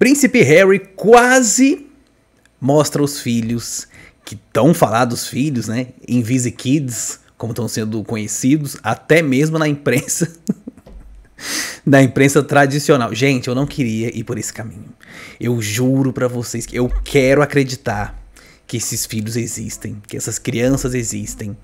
Príncipe Harry quase mostra os filhos, que tão falados filhos, né? Invisi Kids, como estão sendo conhecidos, até mesmo na imprensa. da imprensa tradicional. Gente, eu não queria ir por esse caminho. Eu juro para vocês que eu quero acreditar que esses filhos existem, que essas crianças existem,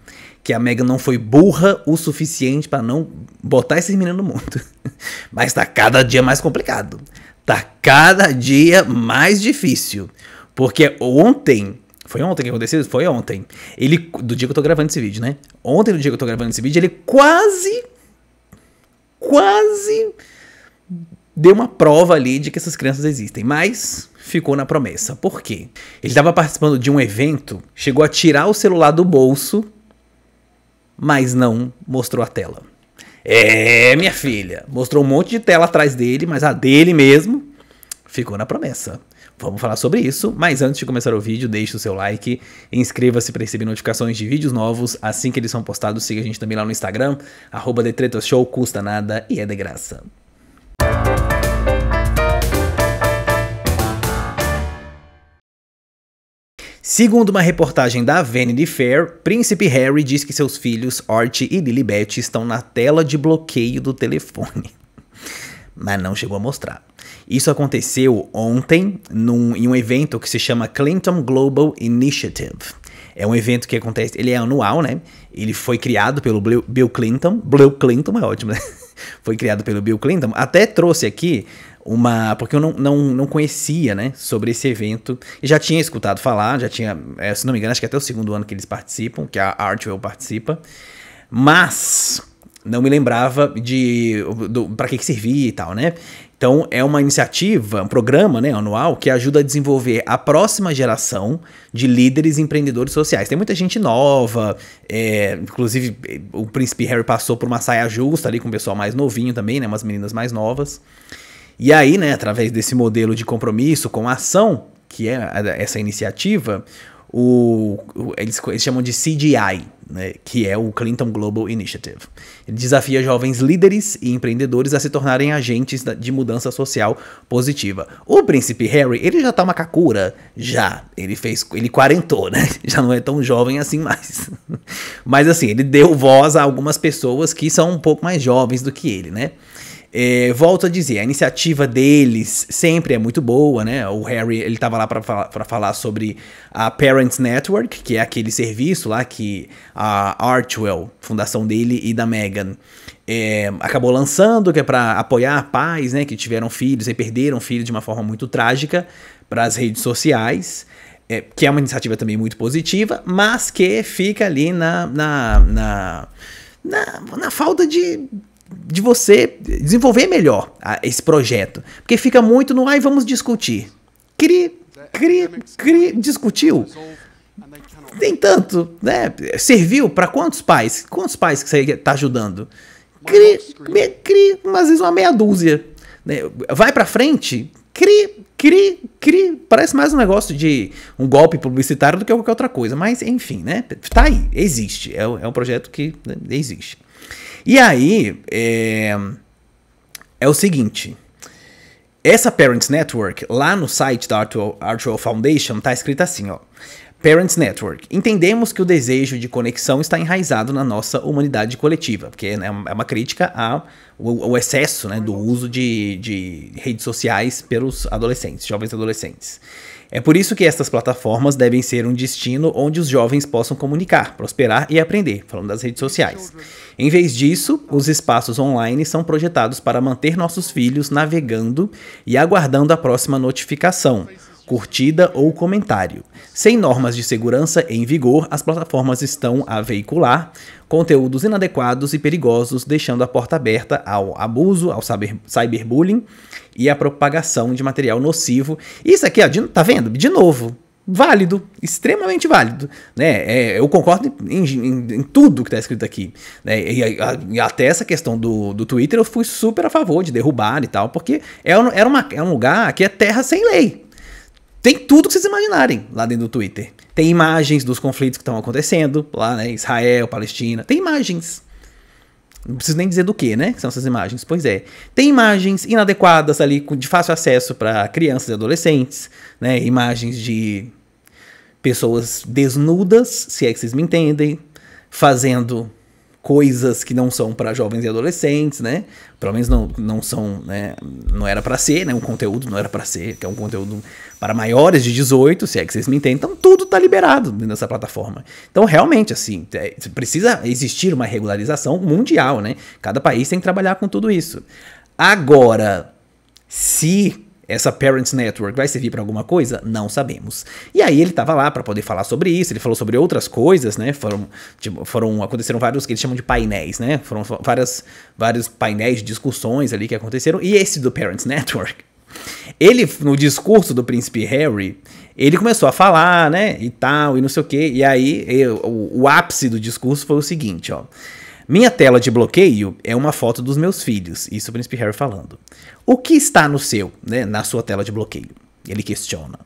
que a Megan não foi burra o suficiente para não botar esses meninos no mundo. Mas tá cada dia mais complicado tá cada dia mais difícil. Porque ontem. Foi ontem que aconteceu? Foi ontem. Ele. Do dia que eu tô gravando esse vídeo, né? Ontem, no dia que eu tô gravando esse vídeo, ele quase. Quase. Deu uma prova ali de que essas crianças existem. Mas ficou na promessa. Por quê? Ele estava participando de um evento, chegou a tirar o celular do bolso, mas não mostrou a tela. É, minha filha. Mostrou um monte de tela atrás dele, mas a dele mesmo ficou na promessa. Vamos falar sobre isso, mas antes de começar o vídeo, deixe o seu like, inscreva-se para receber notificações de vídeos novos, assim que eles são postados, siga a gente também lá no Instagram, arroba Show, custa nada e é de graça. Segundo uma reportagem da Vanity Fair, Príncipe Harry diz que seus filhos Art e Lilibet estão na tela de bloqueio do telefone. Mas não chegou a mostrar. Isso aconteceu ontem num, em um evento que se chama Clinton Global Initiative. É um evento que acontece, ele é anual, né? Ele foi criado pelo Bill Clinton. Bill Clinton é ótimo, né? foi criado pelo Bill Clinton, até trouxe aqui uma. Porque eu não, não, não conhecia, né? Sobre esse evento. E já tinha escutado falar, já tinha. É, se não me engano, acho que é até o segundo ano que eles participam, que a Artwell participa. Mas não me lembrava de para que, que servia e tal, né? Então, é uma iniciativa, um programa né, anual que ajuda a desenvolver a próxima geração de líderes e empreendedores sociais. Tem muita gente nova, é, inclusive o príncipe Harry passou por uma saia justa ali com o pessoal mais novinho também, né, umas meninas mais novas. E aí, né, através desse modelo de compromisso com a ação, que é essa iniciativa, o, o eles, eles chamam de CGI, né, que é o Clinton Global Initiative. Ele desafia jovens líderes e empreendedores a se tornarem agentes de mudança social positiva. O príncipe Harry, ele já tá uma cacura, já. Ele fez, ele quarentou, né? Já não é tão jovem assim mais. Mas assim, ele deu voz a algumas pessoas que são um pouco mais jovens do que ele, né? É, volto a dizer, a iniciativa deles sempre é muito boa, né? O Harry, ele tava lá para falar, falar sobre a Parents Network, que é aquele serviço lá que a Archwell, fundação dele e da Megan é, acabou lançando, que é para apoiar pais, né, que tiveram filhos e perderam filhos de uma forma muito trágica para as redes sociais. É, que é uma iniciativa também muito positiva, mas que fica ali na, na, na na, na, falta de de você desenvolver melhor a, ah, esse projeto. Porque fica muito no, ai, vamos discutir. Cri, cri, cri, discutiu. Tem tanto, né? Serviu para quantos pais? Quantos pais que você está ajudando? Cri, me, cri, às vezes uma meia dúzia. Né? Vai para frente, cri, cri, cri. Parece mais um negócio de um golpe publicitário do que qualquer outra coisa. Mas, enfim, né? Tá aí, existe. É, é um projeto que né, existe. E aí, é, é o seguinte. Essa Parents Network, lá no site da Artwell Foundation, tá escrito assim, ó. Parents Network. Entendemos que o desejo de conexão está enraizado na nossa humanidade coletiva, porque né, é uma crítica ao, ao excesso né, do uso de, de redes sociais pelos adolescentes, jovens adolescentes. É por isso que estas plataformas devem ser um destino onde os jovens possam comunicar, prosperar e aprender, falando das redes sociais. Em vez disso, os espaços online são projetados para manter nossos filhos navegando e aguardando a próxima notificação, curtida ou comentário. Sem normas de segurança em vigor, as plataformas estão a veicular conteúdos inadequados e perigosos, deixando a porta aberta ao abuso, ao cyberbullying e à propagação de material nocivo. Isso aqui, ó, de, tá vendo? De novo, válido, extremamente válido, né? É, eu concordo em, em, em tudo que está escrito aqui, né? E, a, e, até essa questão do, do Twitter eu fui super a favor de derrubar e tal, porque é, era, uma, era é um lugar que é terra sem lei, tem tudo que vocês imaginarem lá dentro do Twitter. Tem imagens dos conflitos que estão acontecendo lá, né? Israel, Palestina. Tem imagens. Não preciso nem dizer do que, né? Que são essas imagens. Pois é. Tem imagens inadequadas ali, de fácil acesso para crianças e adolescentes, né? Imagens de pessoas desnudas, se é que vocês me entendem, fazendo coisas que não são para jovens e adolescentes, né? Pelo menos não, não são, né? Não era para ser, né? Um conteúdo não era para ser, que é um conteúdo para maiores de 18, se é que vocês me entendem. Então tudo tá liberado nessa plataforma. Então realmente assim, é, precisa existir uma regularização mundial, né? Cada país tem que trabalhar com tudo isso. Agora, se essa Parents Network vai servir para alguma coisa? Não sabemos. E aí ele estava lá para poder falar sobre isso, ele falou sobre outras coisas, né? Foram, tipo, foram aconteceram vários que eles chamam de painéis, né? Foram várias vários painéis de discussões ali que aconteceram e esse do Parents Network ele, no discurso do príncipe Harry, ele começou a falar, né, e tal, e não sei o quê, e aí eu, o, o ápice do discurso foi o seguinte, ó. Minha tela de bloqueio é uma foto dos meus filhos, isso o príncipe Harry falando. O que está no seu, né, na sua tela de bloqueio? Ele questiona.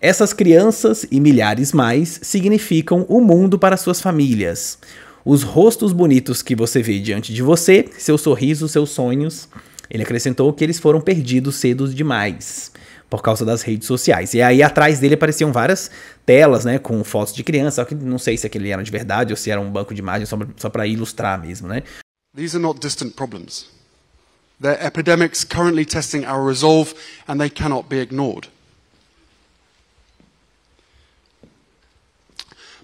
Essas crianças e milhares mais significam o mundo para suas famílias. Os rostos bonitos que você vê diante de você, seu sorriso, seus sonhos. Ele acrescentou que eles foram perdidos cedo demais por causa das redes sociais. E aí atrás dele apareciam várias telas, né, com fotos de criança, que não sei se aquele era de verdade ou se era um banco de imagens só para ilustrar mesmo, né? These are not distant problems. They're epidemics currently testing our resolve and they cannot be ignored.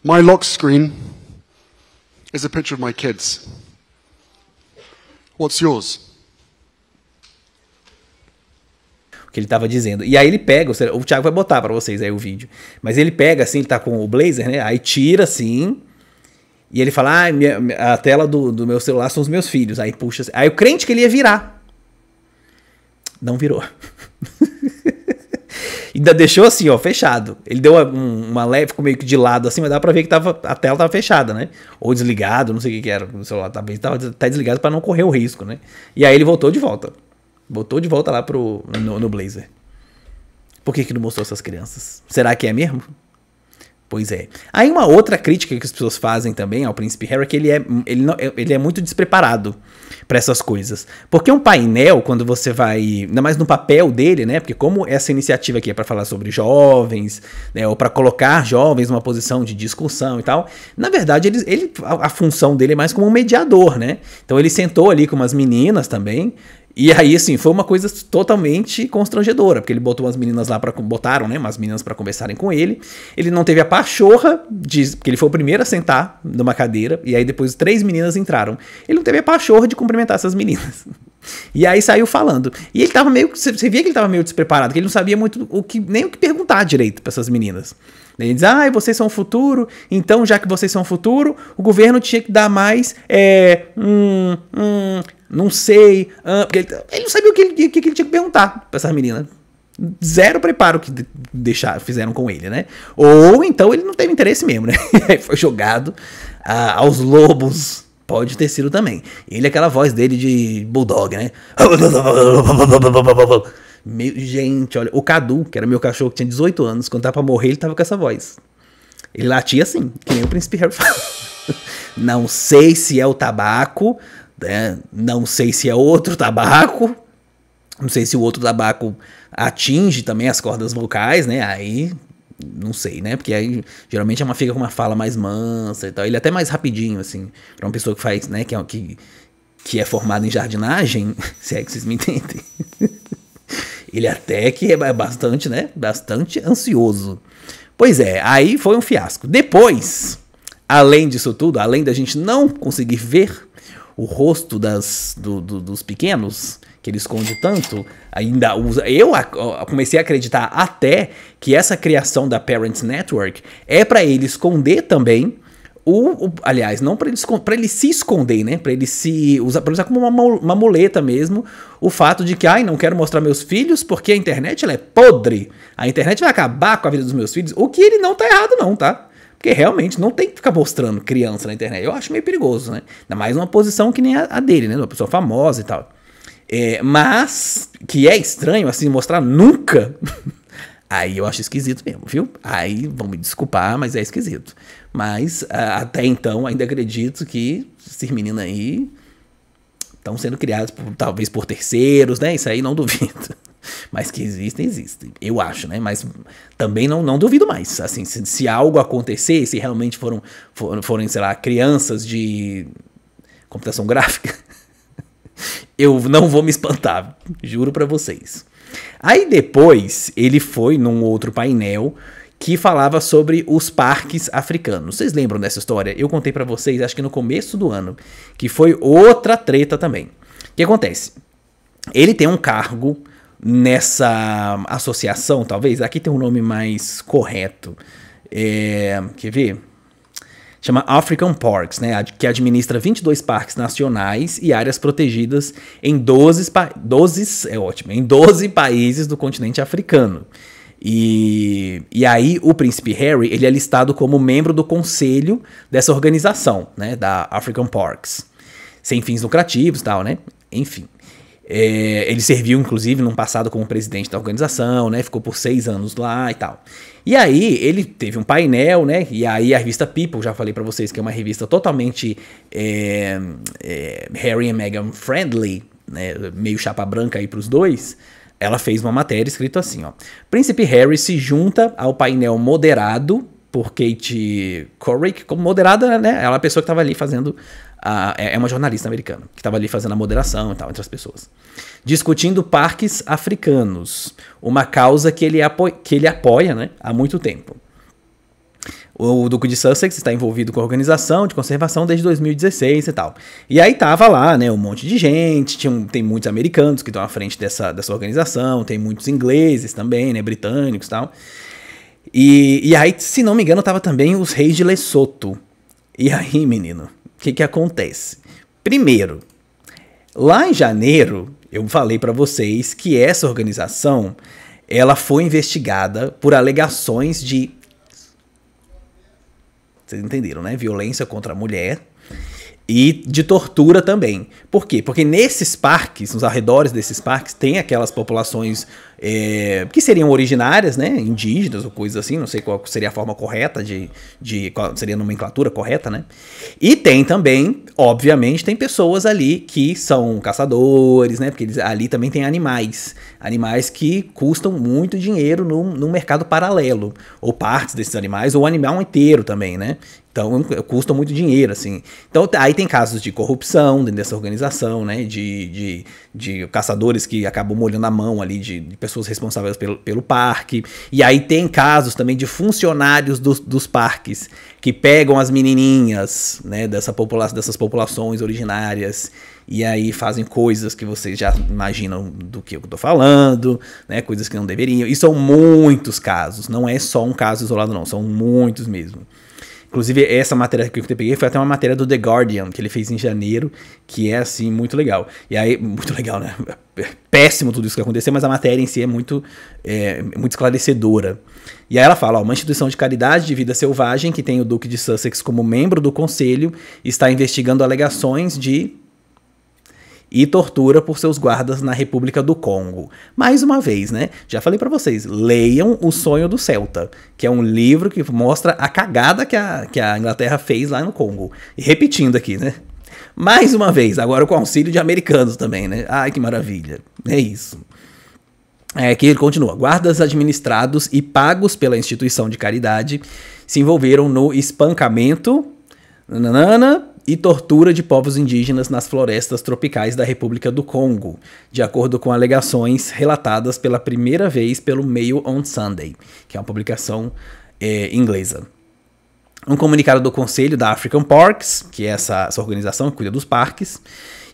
My lock screen is a picture of my kids. What's yours? que ele estava dizendo. E aí ele pega, o Thiago vai botar para vocês aí o vídeo. Mas ele pega assim, ele tá com o blazer, né? Aí tira assim. E ele fala: ah, minha, a tela do, do meu celular são os meus filhos. Aí puxa. Assim. Aí o crente que ele ia virar. Não virou. Ainda deixou assim, ó, fechado. Ele deu uma, uma leve, ficou meio que de lado assim, mas dá pra ver que tava, a tela tava fechada, né? Ou desligado, não sei o que, que era. O celular talvez tava até desligado para não correr o risco, né? E aí ele voltou de volta. Botou de volta lá pro, no, no Blazer. Por que, que não mostrou essas crianças? Será que é mesmo? Pois é. Aí uma outra crítica que as pessoas fazem também ao príncipe Harry é que ele é, ele não, é, ele é muito despreparado para essas coisas. Porque um painel, quando você vai. Ainda mais no papel dele, né? Porque como essa iniciativa aqui é para falar sobre jovens, né? Ou para colocar jovens numa posição de discussão e tal. Na verdade, ele, ele, a, a função dele é mais como um mediador, né? Então ele sentou ali com umas meninas também e aí, assim, foi uma coisa totalmente constrangedora, porque ele botou umas meninas lá para botaram, né, umas meninas para conversarem com ele. Ele não teve a pachorra de, porque ele foi o primeiro a sentar numa cadeira e aí depois três meninas entraram. Ele não teve a pachorra de cumprimentar essas meninas. E aí saiu falando. E ele tava meio, você via que ele tava meio despreparado, que ele não sabia muito o que nem o que perguntar direito para essas meninas. Ele diz, ah, vocês são o futuro, então já que vocês são o futuro, o governo tinha que dar mais é, um, não sei. porque ele, ele, não sabia o que ele, que ele tinha que perguntar pra essas meninas zero preparo que deixar, fizeram com ele, né? Ou então ele não teve interesse mesmo, né? Foi jogado aos lobos. Pode ter sido também. Ele, é aquela voz dele de bulldog, né? Meu, gente, olha, o Cadu, que era meu cachorro que tinha 18 anos, quando tava pra morrer, ele tava com essa voz. Ele latia assim, que nem o Príncipe Harry fala. Não sei se é o tabaco, né? Não sei se é outro tabaco, não sei se o outro tabaco atinge também as cordas vocais, né? Aí não sei, né? Porque aí geralmente é uma fica com uma fala mais mansa e tal. Ele é até mais rapidinho, assim, para uma pessoa que faz, né? Que é, que, que é formada em jardinagem, se é que vocês me entendem. Ele até que é bastante, né? Bastante ansioso. Pois é, aí foi um fiasco. Depois, além disso tudo, além da gente não conseguir ver o rosto das, do, do, dos pequenos, que ele esconde tanto, ainda usa. Eu a, a, comecei a acreditar até que essa criação da Parents Network é para ele esconder também. O, o aliás, não para ele, ele, se esconder, né? Para ele se usar, pra usar como uma, uma muleta mesmo, o fato de que, ai, não quero mostrar meus filhos porque a internet ela é podre. A internet vai acabar com a vida dos meus filhos. O que ele não tá errado, não, tá? Porque realmente não tem que ficar mostrando criança na internet. Eu acho meio perigoso, né? Ainda mais uma posição que nem a, dele, né? Uma pessoa famosa e tal. É, mas, que é estranho, assim, mostrar nunca. Aí eu acho esquisito mesmo, viu? Aí vão me desculpar, mas é esquisito. Mas a, até então ainda acredito que esses meninos aí estão sendo criados por, talvez por terceiros, né? Isso aí não duvido. Mas que existem, existem. Eu acho, né? Mas também não, não duvido mais. Assim, se, se algo acontecer, se realmente foram, foram, foram, sei lá, crianças de computação gráfica, eu não vou me espantar. Juro para vocês. Aí depois ele foi num outro painel que falava sobre os parques africanos. Vocês lembram dessa história? Eu contei para vocês, acho que no começo do ano, que foi outra treta também. O que acontece? Ele tem um cargo nessa associação, talvez. Aqui tem um nome mais correto. É, quer ver? Chama African Parks, né? Que administra 22 parques nacionais e áreas protegidas em 12, 12 é ótimo, em 12 países do continente africano. E, e aí o príncipe Harry ele é listado como membro do conselho dessa organização, né, da African Parks, sem fins lucrativos, tal, né? Enfim. É, ele serviu, inclusive, no passado como presidente da organização, né? Ficou por seis anos lá e tal. E aí, ele teve um painel, né? E aí a revista People, já falei para vocês que é uma revista totalmente é, é, Harry e Meghan friendly, né? Meio chapa branca aí pros dois. Ela fez uma matéria escrito assim, ó. Príncipe Harry se junta ao painel moderado por Kate Corrick como moderada, né? Ela é a pessoa que estava ali fazendo. A, é, é uma jornalista americana que estava ali fazendo a moderação e tal entre as pessoas. Discutindo parques africanos, uma causa que ele, apo que ele apoia né, há muito tempo. O Duque de Sussex está envolvido com a organização de conservação desde 2016 e tal. E aí tava lá, né, um monte de gente, tinha um, tem muitos americanos que estão à frente dessa, dessa organização, tem muitos ingleses também, né, britânicos e tal. E, e aí, se não me engano, tava também os reis de Lesoto. E aí, menino, o que que acontece? Primeiro, lá em janeiro, eu falei para vocês que essa organização, ela foi investigada por alegações de vocês entenderam, né? Violência contra a mulher e de tortura também. Por quê? Porque nesses parques, nos arredores desses parques, tem aquelas populações é, que seriam originárias, né, indígenas ou coisas assim, não sei qual seria a forma correta de, de qual seria a nomenclatura correta, né? E tem também, obviamente, tem pessoas ali que são caçadores, né? Porque eles, ali também tem animais, animais que custam muito dinheiro no, no mercado paralelo, ou partes desses animais, ou o animal inteiro também, né? Então, custa muito dinheiro, assim. Então, aí tem casos de corrupção dentro dessa organização, né? De, de, de caçadores que acabam molhando a mão ali de, de pessoas responsáveis pelo, pelo parque. E aí tem casos também de funcionários dos, dos parques que pegam as menininhas né, dessa popula dessas populações originárias e aí fazem coisas que vocês já imaginam do que eu estou falando, né, coisas que não deveriam. E são muitos casos, não é só um caso isolado, não, são muitos mesmo. Inclusive, essa matéria que eu peguei foi até uma matéria do The Guardian, que ele fez em janeiro, que é, assim, muito legal. E aí, muito legal, né? Péssimo tudo isso que aconteceu, mas a matéria em si é muito, é, muito esclarecedora. E aí ela fala, ó, uma instituição de caridade de vida selvagem, que tem o Duque de Sussex como membro do conselho, está investigando alegações de e tortura por seus guardas na República do Congo. Mais uma vez, né? Já falei para vocês, leiam O Sonho do Celta, que é um livro que mostra a cagada que a, que a Inglaterra fez lá no Congo. E repetindo aqui, né? Mais uma vez, agora com auxílio de americanos também, né? Ai, que maravilha. É isso. É que ele continua: guardas administrados e pagos pela instituição de caridade se envolveram no espancamento, nanana, e tortura de povos indígenas nas florestas tropicais da República do Congo, de acordo com alegações relatadas pela primeira vez pelo Mail on Sunday, que é uma publicação é, inglesa. Um comunicado do Conselho da African Parks, que é essa, essa organização que cuida dos parques,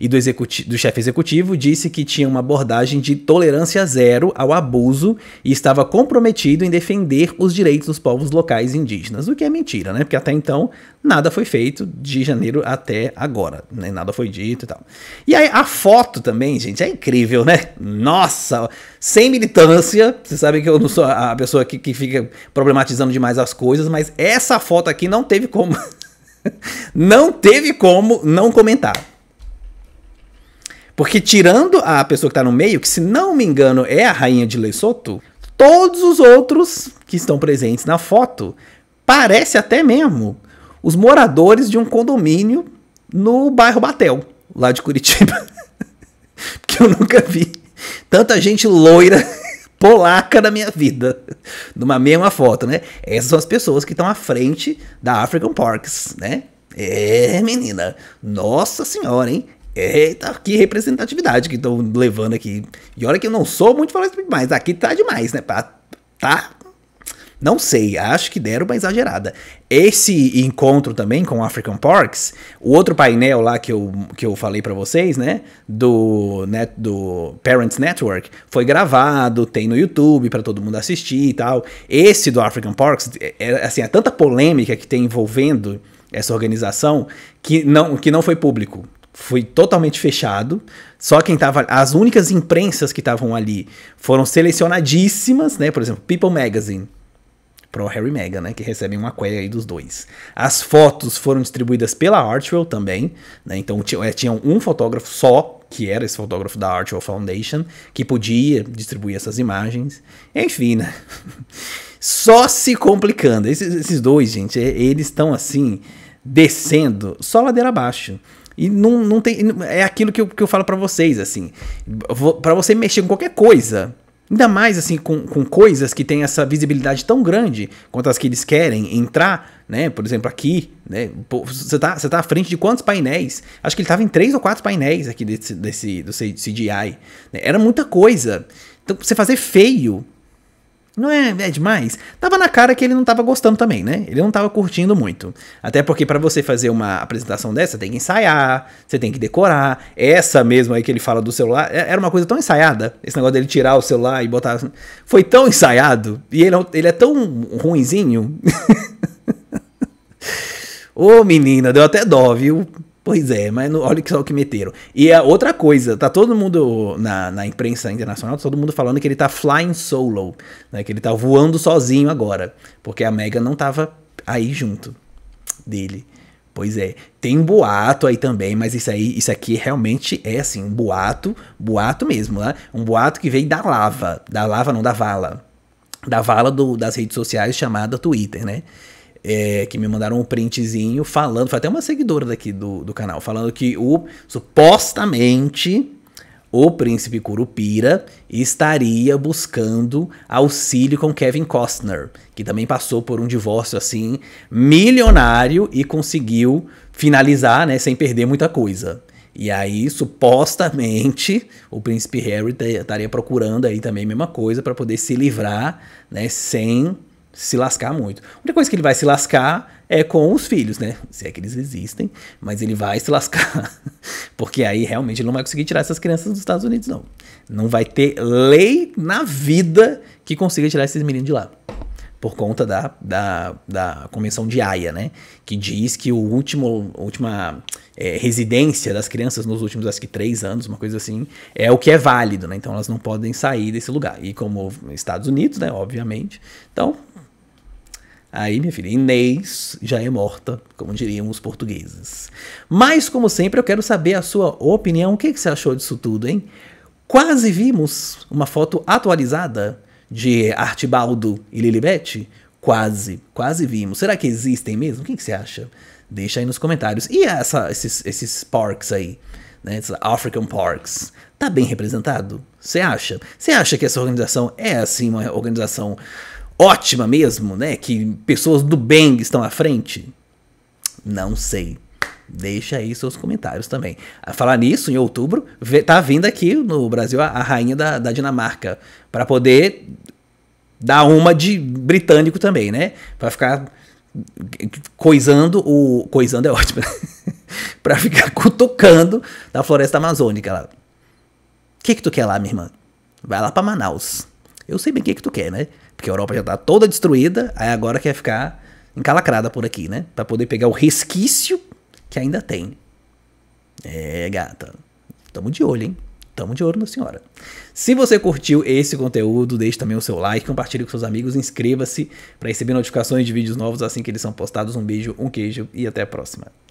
e do, do chefe executivo disse que tinha uma abordagem de tolerância zero ao abuso e estava comprometido em defender os direitos dos povos locais indígenas. O que é mentira, né? Porque até então nada foi feito de janeiro até agora, né? nada foi dito e tal. E aí a foto também, gente, é incrível, né? Nossa, sem militância, você sabe que eu não sou a pessoa que, que fica problematizando demais as coisas, mas essa foto aqui não teve como. não teve como não comentar. Porque tirando a pessoa que está no meio, que se não me engano é a rainha de Lesoto, todos os outros que estão presentes na foto, parece até mesmo os moradores de um condomínio no bairro Batel, lá de Curitiba. que eu nunca vi tanta gente loira polaca na minha vida, numa mesma foto, né? Essas são as pessoas que estão à frente da African Parks, né? É, menina. Nossa senhora, hein? É, tá que representatividade que estão levando aqui. E olha que eu não sou muito isso demais. aqui tá demais, né? Tá, tá. Não sei, acho que deram uma exagerada. Esse encontro também com African Parks, o outro painel lá que eu, que eu falei para vocês, né, do, net, do Parents Network, foi gravado, tem no YouTube para todo mundo assistir e tal. Esse do African Parks, é, é, assim, é tanta polêmica que tem envolvendo essa organização que não, que não foi público foi totalmente fechado. Só quem tava. As únicas imprensas que estavam ali foram selecionadíssimas, né? Por exemplo, People Magazine. Pro Harry Mega, né? Que recebem uma cueia aí dos dois. As fotos foram distribuídas pela Artwell também, né? Então é, tinham um fotógrafo só, que era esse fotógrafo da Artwell Foundation, que podia distribuir essas imagens. Enfim, né? Só se complicando. Esses, esses dois, gente, é, eles estão assim, descendo só ladeira abaixo. E não, não tem. É aquilo que eu, que eu falo para vocês, assim. para você mexer com qualquer coisa. Ainda mais assim com, com coisas que têm essa visibilidade tão grande quanto as que eles querem entrar, né? Por exemplo, aqui, né? Você tá, você tá à frente de quantos painéis? Acho que ele tava em três ou quatro painéis aqui desse, desse do CGI. Né? Era muita coisa. Então, você fazer feio não é, é demais? Tava na cara que ele não tava gostando também, né? Ele não tava curtindo muito. Até porque para você fazer uma apresentação dessa, tem que ensaiar, você tem que decorar. Essa mesmo aí que ele fala do celular, é, era uma coisa tão ensaiada. Esse negócio dele tirar o celular e botar. Assim, foi tão ensaiado. E ele, é ele é tão ruinzinho. Ô, oh, menina, deu até dó, viu? Pois é, mas no, olha só o que meteram. E a é outra coisa, tá todo mundo na, na imprensa internacional, tá todo mundo falando que ele tá flying solo, né? Que ele tá voando sozinho agora, porque a Mega não tava aí junto dele. Pois é, tem um boato aí também, mas isso aí, isso aqui realmente é assim, um boato, boato mesmo, né? Um boato que veio da lava, da lava não, da vala. Da vala do, das redes sociais chamada Twitter, né? é, que me mandaram um printzinho falando, foi até uma seguidora daqui do, do canal, falando que o supostamente o príncipe Curupira estaria buscando auxílio com Kevin Costner, que também passou por um divórcio assim milionário e conseguiu finalizar, né, sem perder muita coisa. E aí, supostamente, o príncipe Harry estaria procurando aí também a mesma coisa para poder se livrar, né, sem se lascar muito. A única coisa que ele vai se lascar é com os filhos, né? Se é que eles existem, mas ele vai se lascar. Porque aí realmente ele não vai conseguir tirar essas crianças dos Estados Unidos, não. Não vai ter lei na vida que consiga tirar esses meninos de lá. Por conta da, da, da Convenção de Haia, né? Que diz que o último, a última é, residência das crianças nos últimos, acho que, três anos, uma coisa assim, é o que é válido, né? Então elas não podem sair desse lugar. E como Estados Unidos, né? Obviamente. Então, Aí, minha filha, Inês já é morta, como diriam os portugueses. Mas, como sempre, eu quero saber a sua opinião. O que, é que você achou disso tudo, hein? Quase vimos uma foto atualizada de Artibaldo e Lilibet? Quase, quase vimos. Será que existem mesmo? O que, é que você acha? Deixa aí nos comentários. E essa, esses, esses parks aí? né, African Parks, tá bem representado? Você acha? Você acha que essa organização é assim uma organização ótima mesmo, né? Que pessoas do bem estão à frente? Não sei. Deixa aí seus comentários também. A falar nisso, em outubro, tá vindo aqui no Brasil a, a rainha da, da Dinamarca para poder dar uma de britânico também, né? Para ficar coisando o coisando é ótimo, para ficar cutucando na floresta amazônica lá. O que que tu quer lá, minha irmã? Vai lá para Manaus. Eu sei bem o que que tu quer, né? Porque a Europa já tá toda destruída, aí agora quer ficar encalacrada por aqui, né? Pra poder pegar o resquício que ainda tem. É, gata. Tamo de olho, hein? Tamo de olho na senhora. Se você curtiu esse conteúdo, deixe também o seu like, compartilhe com seus amigos, inscreva-se para receber notificações de vídeos novos assim que eles são postados. Um beijo, um queijo e até a próxima.